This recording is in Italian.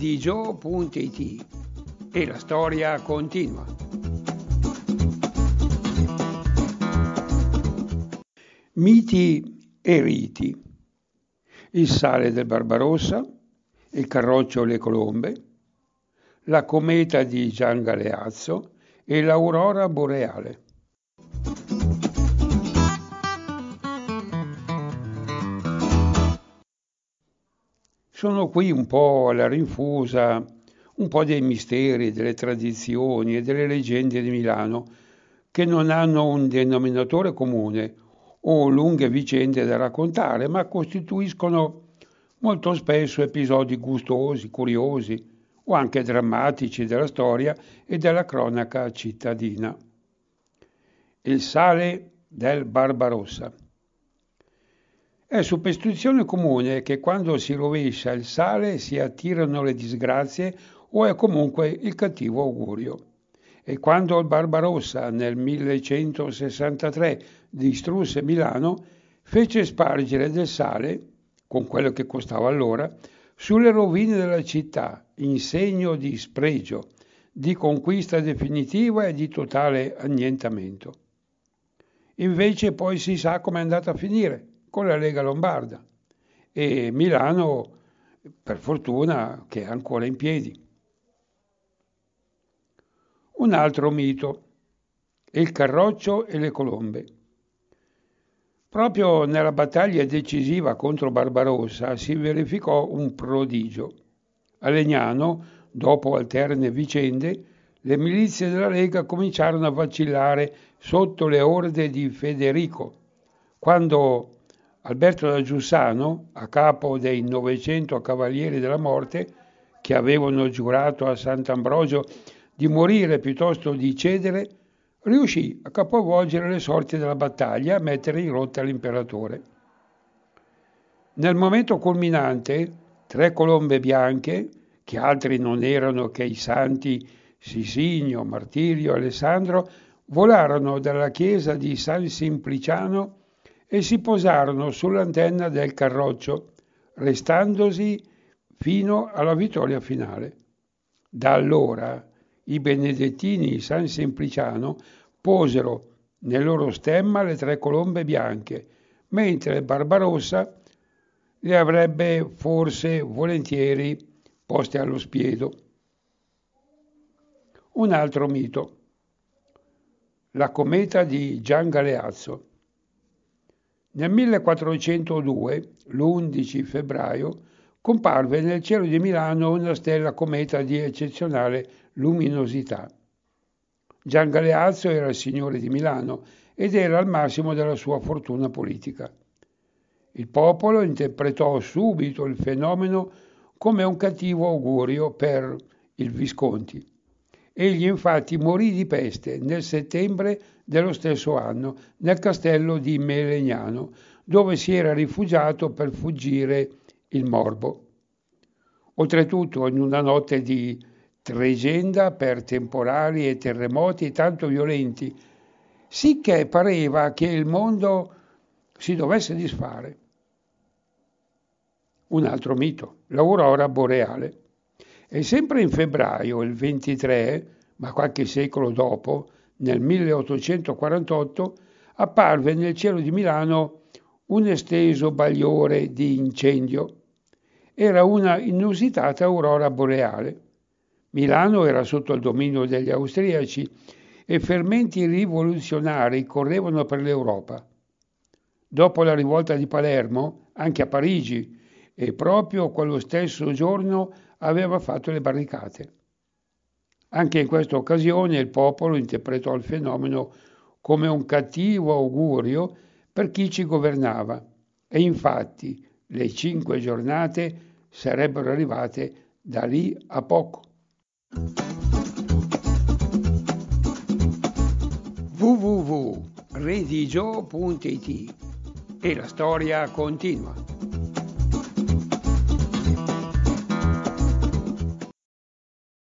di digio.it e la storia continua. Miti e riti. Il sale del Barbarossa, il carroccio Le Colombe, la cometa di Gian Galeazzo e l'aurora boreale. Sono qui un po' alla rinfusa, un po' dei misteri, delle tradizioni e delle leggende di Milano, che non hanno un denominatore comune o lunghe vicende da raccontare, ma costituiscono molto spesso episodi gustosi, curiosi o anche drammatici della storia e della cronaca cittadina. Il sale del Barbarossa. È superstizione comune che quando si rovescia il sale si attirano le disgrazie o è comunque il cattivo augurio. E quando il Barbarossa nel 1163 distrusse Milano, fece spargere del sale, con quello che costava allora, sulle rovine della città in segno di spregio, di conquista definitiva e di totale annientamento. Invece poi si sa come è andata a finire con la Lega Lombarda e Milano, per fortuna, che è ancora in piedi. Un altro mito, il carroccio e le colombe. Proprio nella battaglia decisiva contro Barbarossa si verificò un prodigio. A Legnano, dopo alterne vicende, le milizie della Lega cominciarono a vacillare sotto le orde di Federico, quando Alberto da Giussano, a capo dei 900 cavalieri della morte, che avevano giurato a Sant'Ambrogio di morire piuttosto di cedere, riuscì a capovolgere le sorti della battaglia e a mettere in rotta l'imperatore. Nel momento culminante, tre colombe bianche, che altri non erano che i santi Sisigno, Martirio e Alessandro, volarono dalla chiesa di San Simpliciano e si posarono sull'antenna del carroccio, restandosi fino alla vittoria finale. Da allora i benedettini di San Sempliciano posero nel loro stemma le tre colombe bianche, mentre Barbarossa le avrebbe forse volentieri poste allo spiedo. Un altro mito. La cometa di Gian Galeazzo. Nel 1402, l'11 febbraio, comparve nel cielo di Milano una stella cometa di eccezionale luminosità. Gian Galeazzo era il signore di Milano ed era al massimo della sua fortuna politica. Il popolo interpretò subito il fenomeno come un cattivo augurio per il Visconti Egli infatti morì di peste nel settembre dello stesso anno nel castello di Melegnano, dove si era rifugiato per fuggire il morbo. Oltretutto, in una notte di tregenda per temporali e terremoti tanto violenti, sicché pareva che il mondo si dovesse disfare. Un altro mito, l'aurora boreale. E sempre in febbraio, il 23, ma qualche secolo dopo, nel 1848, apparve nel cielo di Milano un esteso bagliore di incendio. Era una inusitata aurora boreale. Milano era sotto il dominio degli austriaci e fermenti rivoluzionari correvano per l'Europa. Dopo la rivolta di Palermo, anche a Parigi e proprio quello stesso giorno aveva fatto le barricate. Anche in questa occasione il popolo interpretò il fenomeno come un cattivo augurio per chi ci governava e infatti le cinque giornate sarebbero arrivate da lì a poco. www.redigio.it e la storia continua.